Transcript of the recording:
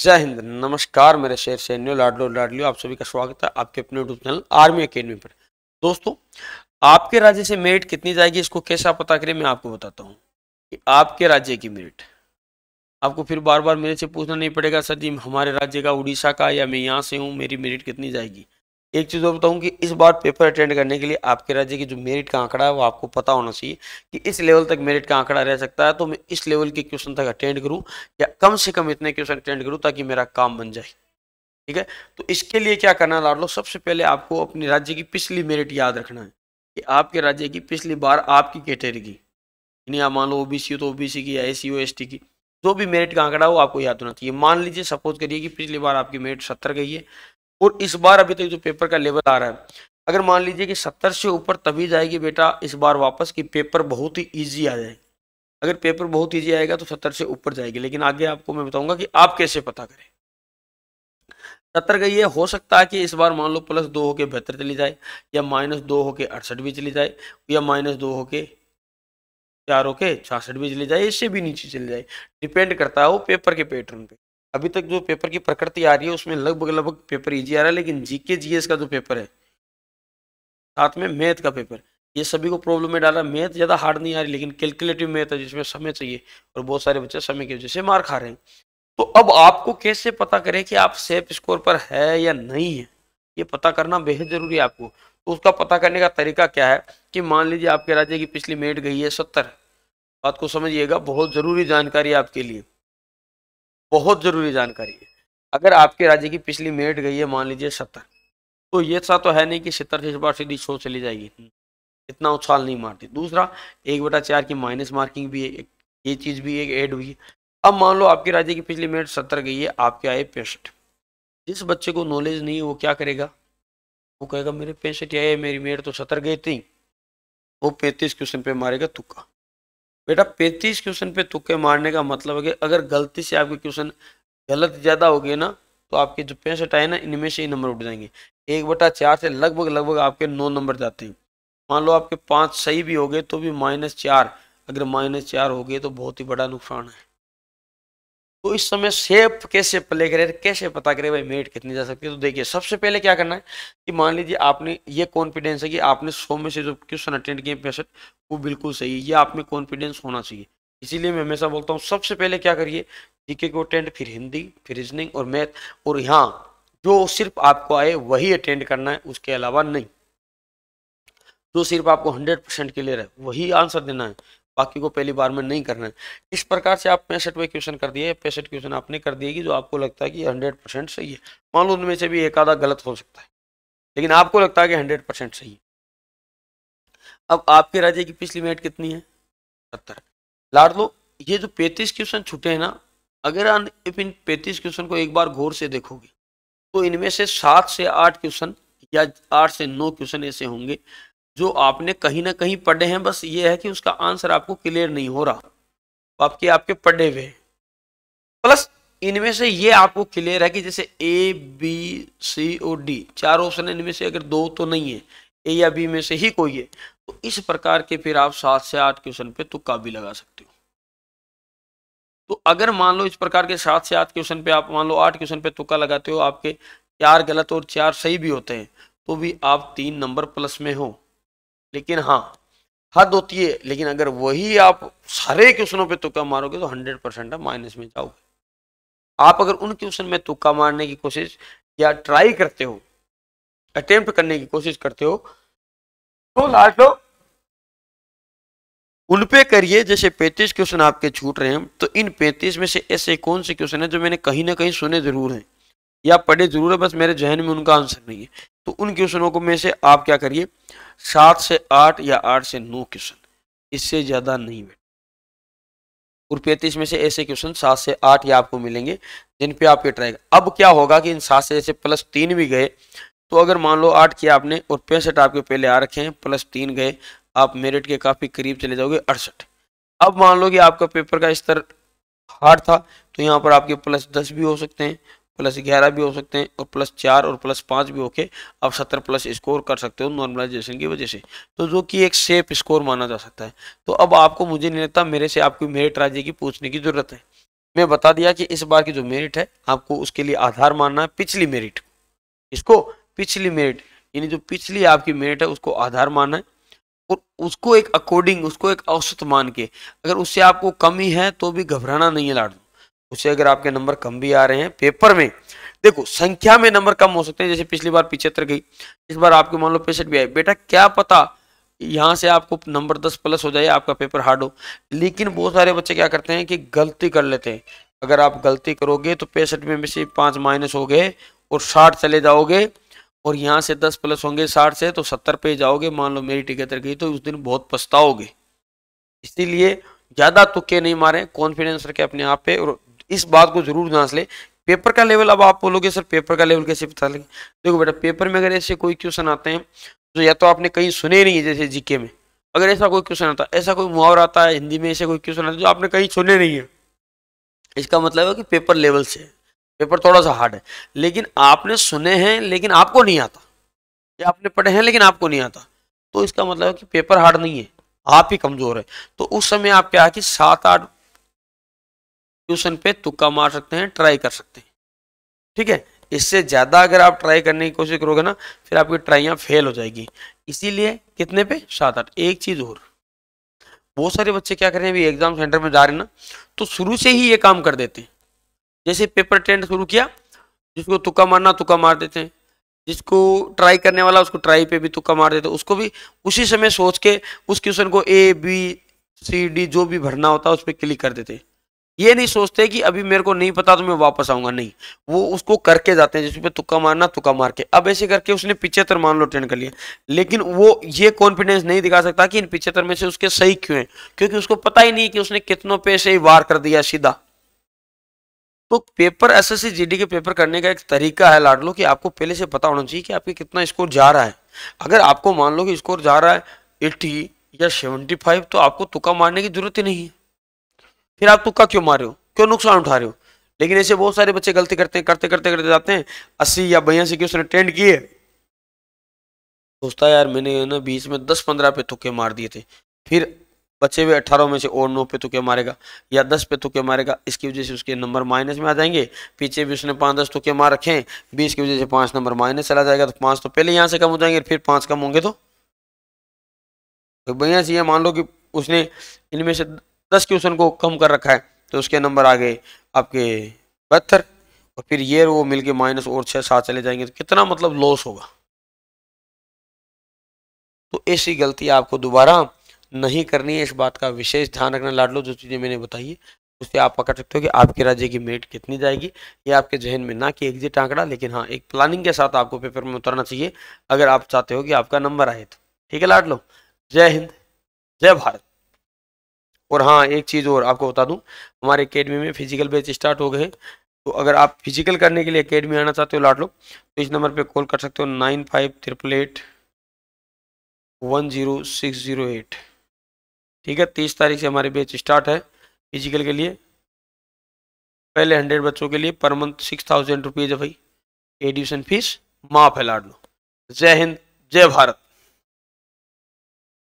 जय हिंद नमस्कार मेरे शेर सैन्यो लाडलो लाडलियो आप सभी का स्वागत है आपके अपने यूट्यूब चैनल आर्मी अकेडमी पर दोस्तों आपके राज्य से मेरिट कितनी जाएगी इसको कैसे आप पता करें मैं आपको बताता हूँ कि आपके राज्य की मेरिट आपको फिर बार बार मेरे से पूछना नहीं पड़ेगा सर जी हमारे राज्य का उड़ीसा का या मैं यहाँ से हूँ मेरी मेरिट कितनी जाएगी एक चीज़ और बताऊं कि इस बार पेपर अटेंड करने के लिए आपके राज्य की जो मेरिट का आंकड़ा है वो आपको पता होना चाहिए कि इस लेवल तक मेरिट का आंकड़ा रह सकता है तो मैं इस लेवल के क्वेश्चन तक अटेंड करूँ या कम से कम इतने क्वेश्चन अटेंड करूँ ताकि मेरा काम बन जाए ठीक है तो इसके लिए क्या करना लाड लो सबसे पहले आपको अपने राज्य की पिछली मेरिट याद रखना है कि आपके राज्य की पिछली बार आपकी कैटेगरी की यानी आप मान लो ओ तो ओ की या एस सी की जो भी मेरिट का आंकड़ा हो आपको याद होना चाहिए मान लीजिए सपोज करिए कि पिछली बार आपकी मेरिट सत्तर गई है और इस बार अभी तक जो पेपर का लेवल आ रहा है अगर मान लीजिए कि सत्तर से ऊपर तभी जाएगी बेटा इस बार वापस कि पेपर बहुत ही ईजी आ जाए अगर पेपर बहुत ईजी आएगा तो सत्तर से ऊपर जाएगी लेकिन आगे आपको मैं बताऊंगा कि आप कैसे पता करें सत्तर का ये हो सकता है कि इस बार मान लो प्लस दो होके बेहतर चली जाए या माइनस दो होके अड़सठ भी चली जाए या माइनस दो होके चार होके छियासठ भी चली जाए इससे भी नीचे चली जाए डिपेंड करता है वो पेपर के पैटर्न पे अभी तक जो पेपर की प्रकृति आ रही है उसमें लगभग लगभग पेपर ईजी आ रहा है लेकिन जीके जीएस का जो पेपर है साथ में मैथ का पेपर ये सभी को प्रॉब्लम में डाला मैथ ज़्यादा हार्ड नहीं आ रही लेकिन कैलकुलेटिव मैथ है जिसमें समय चाहिए और बहुत सारे बच्चे समय की वजह से मार खा रहे हैं तो अब आपको कैसे पता करें कि आप सेफ स्कोर पर है या नहीं है ये पता करना बेहद जरूरी है आपको तो उसका पता करने का तरीका क्या है कि मान लीजिए आपके राज्य की पिछली मेट गई है सत्तर बात को समझिएगा बहुत ज़रूरी जानकारी आपके लिए बहुत ज़रूरी जानकारी है अगर आपके राज्य की पिछली मेरिट गई है मान लीजिए सत्तर तो ये सा तो है नहीं कि सत्तर से इस बार सीधी छो चली जाएगी इतना उछाल नहीं मारती दूसरा एक बटा चार की माइनस मार्किंग भी है ये चीज़ भी एक ऐड हुई है अब मान लो आपके राज्य की पिछली मेरिट सत्तर गई है आपके आए पैंसठ जिस बच्चे को नॉलेज नहीं है वो क्या करेगा वो कहेगा मेरे पैंसठ आए मेरी मेरिट तो सत्तर गई थी वो पैंतीस क्वेश्चन पे मारेगा तुक्का बेटा पैंतीस क्वेश्चन पे तुक्के मारने का मतलब है कि अगर गलती से आपके क्वेश्चन गलत ज़्यादा हो गए ना तो आपके जो पैंसठ आए ना इनमें से ही नंबर उठ जाएंगे एक बटा चार से लगभग लगभग आपके नौ नंबर जाते हैं मान लो आपके पाँच सही भी हो गए तो भी माइनस चार अगर माइनस चार हो गए तो बहुत ही बड़ा नुकसान है तो इस समय सेप कैसे प्ले करे कैसे पता करे भाई मेरिट कितनी जा सकती है तो देखिए सबसे पहले क्या करना है कि मान लीजिए आपने ये कॉन्फिडेंस है कि आपने सौ में से जो क्वेश्चन अटेंड किए पैसे वो बिल्कुल सही है ये आप में कॉन्फिडेंस होना चाहिए इसीलिए मैं हमेशा बोलता हूँ सबसे पहले क्या करिए जीके को अटेंड फिर हिंदी फिर रीजनिंग और मैथ और यहाँ जो सिर्फ आपको आए वही अटेंड करना है उसके अलावा नहीं जो सिर्फ आपको हंड्रेड परसेंट क्लियर है वही आंसर देना है बाकी को पहली बार में नहीं करना है इस प्रकार से आप पैंसठ में क्वेश्चन कर दिए पैंसठ क्वेश्चन आपने कर दिए कि जो आपको लगता है कि हंड्रेड परसेंट सही है मान लो उनमें से भी एक आधा गलत हो सकता है लेकिन आपको लगता है कि हंड्रेड परसेंट सही है अब आपके राज्य की पिछली मेट कितनी है सत्तर लाड लो ये जो पैंतीस क्वेश्चन छूटे हैं ना अगर आप इन पैंतीस क्वेश्चन को एक बार घोर से देखोगे तो इनमें से सात से आठ क्वेश्चन या आठ से नौ क्वेश्चन ऐसे होंगे जो आपने कहीं ना कहीं पढ़े हैं बस ये है कि उसका आंसर आपको क्लियर नहीं हो रहा तो आपके आपके पढ़े हुए प्लस इनमें से ये आपको क्लियर है कि जैसे ए बी सी और डी चार ऑप्शन है इनमें से अगर दो तो नहीं है ए या बी में से ही कोई है तो इस प्रकार के फिर आप सात से आठ क्वेश्चन पे तुक्का भी लगा सकते हो तो अगर मान लो इस प्रकार के सात से आठ क्वेश्चन पे आप मान लो आठ क्वेश्चन पे तुक्का लगाते हो आपके चार गलत और चार सही भी होते हैं तो भी आप तीन नंबर प्लस में हो लेकिन हाँ हद होती है लेकिन अगर वही आप सारे क्वेश्चनों पे तुक्का मारोगे तो हंड्रेड परसेंट आप माइनस में जाओगे आप अगर उन क्वेश्चन में तुक्का मारने की कोशिश या ट्राई करते हो अटेम्प्ट करने की कोशिश करते हो तो लास्ट लो उन पे करिए जैसे पैंतीस क्वेश्चन आपके छूट रहे हैं तो इन पैंतीस में से ऐसे कौन से क्वेश्चन है जो मैंने कहीं ना कहीं सुने जरूर हैं या पढ़े जरूर है बस मेरे जहन में उनका आंसर नहीं है तो उन क्वेश्चनों को में से आप क्या करिए सात से आठ या आठ से नौ क्वेश्चन इससे ज़्यादा नहीं बेटा और पैंतीस में से ऐसे क्वेश्चन सात से आठ या आपको मिलेंगे जिन पे आपके ट्राई अब क्या होगा कि इन सात से जैसे प्लस तीन भी गए तो अगर मान लो आठ किया आपने और पैंसठ आपके पहले आ रखे हैं प्लस तीन गए आप मेरिट के काफ़ी करीब चले जाओगे अड़सठ अब मान लो कि आपका पेपर का स्तर हार्ड था तो यहाँ पर आपके प्लस दस भी हो सकते हैं प्लस ग्यारह भी हो सकते हैं और प्लस चार और प्लस पाँच भी होके आप सत्तर प्लस स्कोर कर सकते हो नॉर्मलाइजेशन की वजह से तो जो कि एक सेफ स्कोर माना जा सकता है तो अब आपको मुझे नहीं लगता मेरे से आपकी मेरिट राज्य की पूछने की ज़रूरत है मैं बता दिया कि इस बार की जो मेरिट है आपको उसके लिए आधार मानना है पिछली मेरिट इसको पिछली मेरिट यानी जो पिछली आपकी मेरिट है उसको आधार मानना है और उसको एक अकॉर्डिंग उसको एक औसत मान के अगर उससे आपको कमी है तो भी घबराना नहीं है लाड़ उसे अगर आपके नंबर कम भी आ रहे हैं पेपर में देखो संख्या में नंबर कम हो सकते हैं जैसे पिछली बार पिछहत्तर गई इस बार आपके मान लो पैंसठ भी आए बेटा क्या पता यहाँ से आपको नंबर दस प्लस हो जाए आपका पेपर हार्ड हो लेकिन बहुत सारे बच्चे क्या करते हैं कि गलती कर लेते हैं अगर आप गलती करोगे तो पैंसठ में से पाँच माइनस हो गए और साठ चले जाओगे और यहाँ से दस प्लस होंगे साठ से तो सत्तर पे जाओगे मान लो मेरी टिकट गई तो उस दिन बहुत पछताओगे इसीलिए ज़्यादा तुक्के नहीं मारें कॉन्फिडेंस रखें अपने आप पे और इस बात को जरूर ध्यान से ले पेपर का लेवल अब आप बोलोगे सर पेपर का लेवल कैसे बता लेंगे देखो बेटा पेपर में अगर ऐसे कोई क्वेश्चन आते हैं तो या तो आपने कहीं सुने नहीं है जैसे जीके में अगर ऐसा कोई क्वेश्चन आता है ऐसा कोई मुहावरा आता है हिंदी में ऐसे कोई क्वेश्चन आता है जो आपने कहीं सुने नहीं है इसका मतलब है कि पेपर लेवल से पेपर थोड़ा सा हार्ड है लेकिन आपने सुने हैं लेकिन आपको नहीं आता या आपने पढ़े हैं लेकिन आपको नहीं आता तो इसका मतलब है कि पेपर हार्ड नहीं है आप ही कमज़ोर है तो उस समय आप क्या कि सात आठ क्वेश्चन पे तुक्का मार सकते हैं ट्राई कर सकते हैं ठीक है इससे ज़्यादा अगर आप ट्राई करने की कोशिश करोगे ना फिर आपकी ट्राइयाँ फेल हो जाएगी इसीलिए कितने पे सात आठ एक चीज़ और बहुत सारे बच्चे क्या कर रहे हैं अभी एग्जाम सेंटर में जा रहे हैं ना तो शुरू से ही ये काम कर देते हैं जैसे पेपर टेंट शुरू किया जिसको तुक्का मारना तुक्का मार देते हैं जिसको ट्राई करने वाला उसको ट्राई पे भी तुक्का मार देते हैं उसको भी उसी समय सोच के उस क्वेश्चन को ए बी सी डी जो भी भरना होता है उस पर क्लिक कर देते हैं ये नहीं सोचते कि अभी मेरे को नहीं पता तो मैं वापस आऊंगा नहीं वो उसको करके जाते हैं जिसमें तुक्का मारना तुक्का मार के अब ऐसे करके उसने पिछहत्तर मान लो अटेंड कर लिया लेकिन वो ये कॉन्फिडेंस नहीं दिखा सकता कि इन पिछहत्तर में से उसके सही क्यों है क्योंकि उसको पता ही नहीं कि उसने कितनों पे से वार कर दिया सीधा तो पेपर एस एस के पेपर करने का एक तरीका है लाडलो कि आपको पहले से पता होना चाहिए कि आपके कितना स्कोर जा रहा है अगर आपको मान लो कि स्कोर जा रहा है एट्टी या सेवेंटी तो आपको तुक्का मारने की जरूरत ही नहीं है फिर आप तुक्का क्यों मार रहे हो क्यों नुकसान उठा रहे हो लेकिन ऐसे बहुत सारे बच्चे गलती करते हैं करते करते करते जाते हैं अस्सी या बयासी के उसने ट्रेंड किए सोचता यार मैंने ना बीच में दस पंद्रह पे थुके मार दिए थे फिर बच्चे भी अट्ठारह में से और नौ पे थुके मारेगा या दस पे थुके मारेगा इसकी वजह से उसके नंबर माइनस में आ जाएंगे पीछे भी उसने पाँच दस थुके मार रखे हैं बीस की वजह से पाँच नंबर माइनस चला जाएगा तो पाँच तो पहले यहाँ से कम हो जाएंगे फिर पाँच कम होंगे तो, तो भैया से ये मान लो कि उसने इनमें से दस क्वेश्चन को कम कर रखा है तो उसके नंबर आ गए आपके बहत्तर और फिर ये वो मिलके माइनस और छः सात चले जाएंगे तो कितना मतलब लॉस होगा तो ऐसी गलती आपको दोबारा नहीं करनी है इस बात का विशेष ध्यान रखना लाडलो जो चीज़ें मैंने बताई है उससे आप पकड़ सकते हो कि आपके राज्य की मेरिट कितनी जाएगी ये आपके जहन में ना कि एग्जिट आंकड़ा लेकिन हाँ एक प्लानिंग के साथ आपको पेपर में उतरना चाहिए अगर आप चाहते हो कि आपका नंबर आए तो ठीक है लाडलो जय हिंद जय भारत और हाँ एक चीज़ और आपको बता दूँ हमारे अकेडमी में फिजिकल बैच स्टार्ट हो गए हैं तो अगर आप फिजिकल करने के लिए अकेडमी आना चाहते हो लाट लो तो इस नंबर पर कॉल कर सकते हो nine five triple eight one zero six zero eight ठीक है तीस तारीख से हमारे बैच स्टार्ट है फिजिकल के लिए पहले हंड्रेड बच्चों के लिए per month six thousand rupees है भाई एडमिशन फीस माफ है लाड लो जय हिंद जय भारत